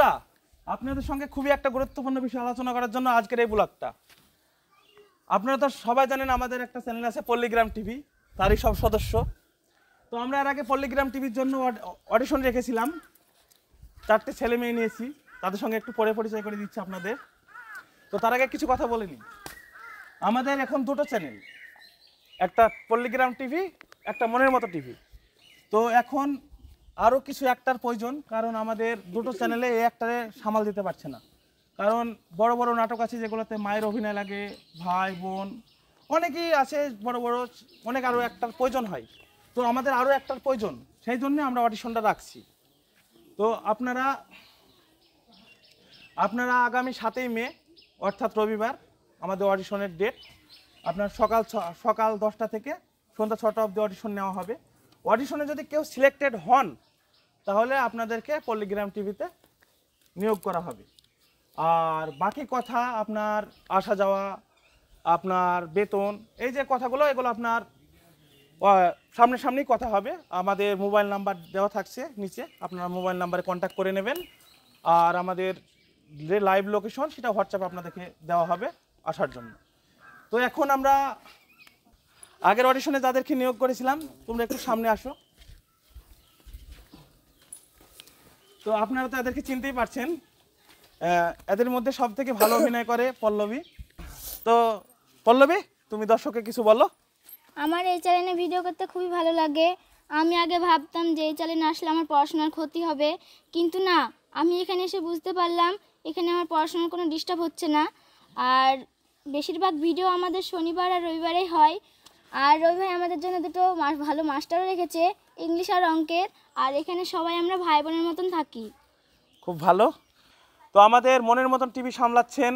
বন্ধুরা আপনাদের সঙ্গে খুবই একটা গুরুত্বপূর্ণ বিষয় আলোচনা করার জন্য আজকের এই ব্লগটা আপনারা তো সবাই জানেন আমাদের একটা চ্যানেল আছে পল্লিগ্রাম টিভি তারই সব সদস্য তো আমরা এর আগে পল্লিগ্রাম টিভির জন্য অডিশন রেখেছিলাম চারটে ছেলে মেয়ে নিয়েছি তাদের সঙ্গে একটু পরে পরিচয় করে দিচ্ছি আপনাদের তো তার আগে কিছু কথা বলে নিই আমাদের এখন দুটো চ্যানেল একটা পল্লিগ্রাম টিভি একটা মনের মতো টিভি তো এখন আরও কিছু একটার প্রয়োজন কারণ আমাদের দুটো চ্যানেলে এই একটারে সামাল দিতে পারছে না কারণ বড় বড় নাটক আছে যেগুলোতে মায়ের অভিনয় লাগে ভাই বোন অনেকেই আছে বড় বড় অনেক আরও একটার প্রয়োজন হয় তো আমাদের আরও একটার প্রয়োজন সেই জন্য আমরা অডিশনটা রাখছি তো আপনারা আপনারা আগামী সাতই মে অর্থাৎ রবিবার আমাদের অডিশনের ডেট আপনার সকাল সকাল দশটা থেকে সন্ধ্যা ছটা অবধি অডিশন নেওয়া হবে অডিশনে যদি কেউ সিলেক্টেড হন তাহলে আপনাদেরকে পল্লিগ্রাম টিভিতে নিয়োগ করা হবে আর বাকি কথা আপনার আসা যাওয়া আপনার বেতন এই যে কথাগুলো এগুলো আপনার সামনেই কথা হবে আমাদের মোবাইল নাম্বার দেওয়া থাকছে নিচে আপনারা মোবাইল নাম্বারে কন্ট্যাক্ট করে নেবেন আর আমাদের যে লাইভ লোকেশন সেটা হোয়াটসঅ্যাপে আপনাদেরকে দেওয়া হবে আসার জন্য তো এখন আমরা আগের অডিশনে যাদেরকে নিয়োগ করেছিলাম তোমরা একটু সামনে আসো তো আপনারা তাদেরকে চিনতেই পারছেন এদের মধ্যে সব থেকে ভালো অভিনয় করে পল্লবী তো পল্লবী তুমি দর্শককে কিছু বলো আমার এই চ্যানেলে ভিডিও করতে খুবই ভালো লাগে আমি আগে ভাবতাম যে এই চ্যানেলে আসলে আমার পড়াশোনার ক্ষতি হবে কিন্তু না আমি এখানে এসে বুঝতে পারলাম এখানে আমার পড়াশোনার কোনো ডিস্টার্ব হচ্ছে না আর বেশিরভাগ ভিডিও আমাদের শনিবার আর রবিবারেই হয় আর রবি ভাই আমাদের জন্য দুটো ভালো মাস্টারও রেখেছে ইংলিশ আর অঙ্কের আর এখানে সবাই আমরা ভাই বোনের মতন থাকি খুব ভালো তো আমাদের মনের মতন টিভি সামলাচ্ছেন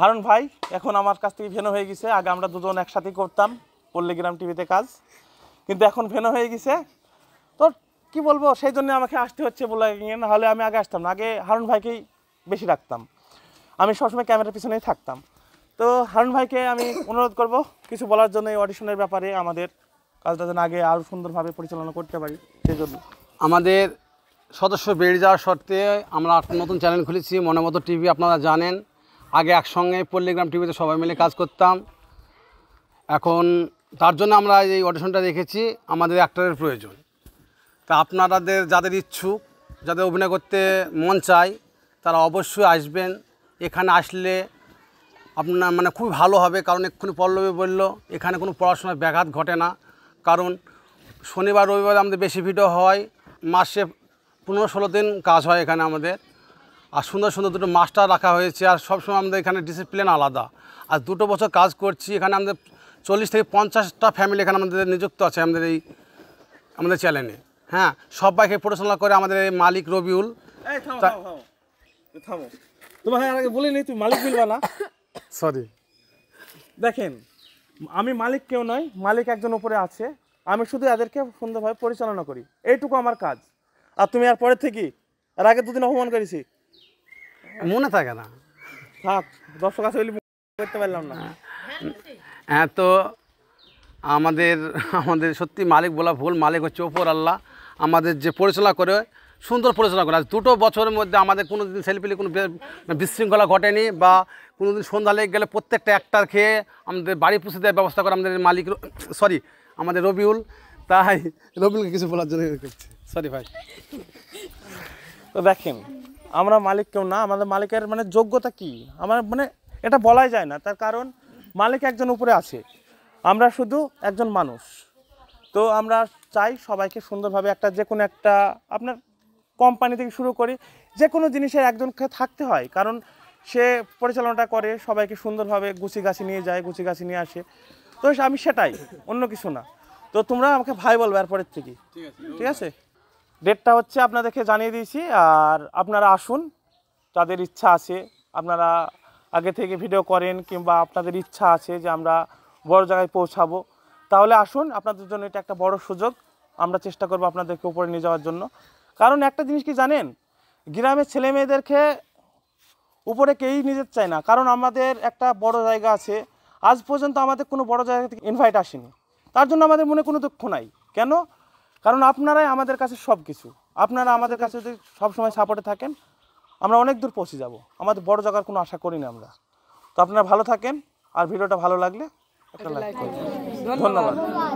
হারুন ভাই এখন আমার কাছ থেকে ভেনো হয়ে গেছে আগে আমরা দুজন একসাথেই করতাম পল্লীগ্রাম টিভিতে কাজ কিন্তু এখন ভেনো হয়ে গেছে তো কি বলবো সেই জন্য আমাকে আসতে হচ্ছে বলে ইয়ে, নাহলে আমি আগে আসতাম না আগে হারুন ভাইকেই বেশি রাখতাম আমি সবসময় ক্যামেরার পিছনেই থাকতাম তো হারুন ভাইকে আমি অনুরোধ করব কিছু বলার জন্য এই অডিশনের ব্যাপারে আমাদের কাজটা যেন আগে আরও সুন্দরভাবে পরিচালনা করতে পারি সেই জন্য আমাদের সদস্য বেড়ে যাওয়ার শর্তে আমরা একটা নতুন চ্যানেল খুলেছি মনে মতো টিভি আপনারা জানেন আগে একসঙ্গে পল্লিগ্রাম টিভিতে সবাই মিলে কাজ করতাম এখন তার জন্য আমরা এই অডিশনটা রেখেছি আমাদের অ্যাক্টরের প্রয়োজন তা আপনারাদের যাদের ইচ্ছুক যাদের অভিনয় করতে মন চায় তারা অবশ্যই আসবেন এখানে আসলে আপনার মানে খুব ভালো হবে কারণ এক্ষুনি পল্লবী বলল এখানে কোনো পড়াশোনার ব্যাঘাত ঘটে না কারণ শনিবার রবিবার আমাদের বেশি ভিড়ও হয় মাসে পনেরো ষোলো দিন কাজ হয় এখানে আমাদের আর সুন্দর সুন্দর দুটো মাস্টার রাখা হয়েছে আর সবসময় আমাদের এখানে ডিসিপ্লিন আলাদা আর দুটো বছর কাজ করছি এখানে আমাদের চল্লিশ থেকে পঞ্চাশটা ফ্যামিলি এখানে আমাদের নিযুক্ত আছে আমাদের এই আমাদের চ্যানেলে হ্যাঁ সবাইকে পড়াশোনা করে আমাদের এই মালিক রবিউল থামো তোমার হ্যাঁ, আগে বলিনি তুমি মালিক মিলবা না সরি দেখেন আমি মালিক কেউ নয় মালিক একজন উপরে আছে আমি শুধু এদেরকে সুন্দরভাবে পরিচালনা করি এইটুকু আমার কাজ আর তুমি আর পরের থেকে আর আগে দুদিন অপমান করেছি মনে থাকে না থাক দর্শক আছে করতে পারলাম না হ্যাঁ তো আমাদের আমাদের সত্যি মালিক বলা ভুল মালিক হচ্ছে ওপর আল্লাহ আমাদের যে পরিচালনা করে সুন্দর পরিচালনা করে আজ দুটো বছরের মধ্যে আমাদের কোনো দিন সেলফিলে কোনো বিশৃঙ্খলা ঘটেনি বা কোনো দিন সন্ধ্যা লেগে গেলে প্রত্যেকটা অ্যাক্টার খেয়ে আমাদের বাড়ি পুষে দেওয়ার ব্যবস্থা করে আমাদের মালিক সরি আমাদের রবিউল তাই রবিউলকে কিছু বলার জন্য সরি ভাই তো দেখেন আমরা মালিক কেউ না আমাদের মালিকের মানে যোগ্যতা কি আমার মানে এটা বলাই যায় না তার কারণ মালিক একজন উপরে আছে আমরা শুধু একজন মানুষ তো আমরা চাই সবাইকে সুন্দরভাবে একটা যে কোনো একটা আপনার কোম্পানি থেকে শুরু করে যে কোনো জিনিসের একজনকে থাকতে হয় কারণ সে পরিচালনাটা করে সবাইকে সুন্দরভাবে গুছি গাছি নিয়ে যায় গুছি গাছি নিয়ে আসে তো আমি সেটাই অন্য কিছু না তো তোমরা আমাকে ভাই বলবে এরপরের থেকে ঠিক আছে ডেটটা হচ্ছে আপনাদেরকে জানিয়ে দিয়েছি আর আপনারা আসুন তাদের ইচ্ছা আছে আপনারা আগে থেকে ভিডিও করেন কিংবা আপনাদের ইচ্ছা আছে যে আমরা বড় জায়গায় পৌঁছাবো তাহলে আসুন আপনাদের জন্য এটা একটা বড় সুযোগ আমরা চেষ্টা করব আপনাদেরকে উপরে নিয়ে যাওয়ার জন্য কারণ একটা জিনিস কি জানেন গ্রামের ছেলে মেয়েদেরকে উপরে কেউই নিয়ে যেতে চায় না কারণ আমাদের একটা বড় জায়গা আছে আজ পর্যন্ত আমাদের কোনো বড় জায়গা থেকে ইনভাইট আসেনি তার জন্য আমাদের মনে কোনো দুঃখ নাই কেন কারণ আপনারাই আমাদের কাছে সব কিছু আপনারা আমাদের কাছে যদি সবসময় সাপোর্টে থাকেন আমরা অনেক দূর পৌঁছে যাব আমাদের বড় জায়গার কোনো আশা করি না আমরা তো আপনারা ভালো থাকেন আর ভিডিওটা ভালো লাগলে একটা লাইক ধন্যবাদ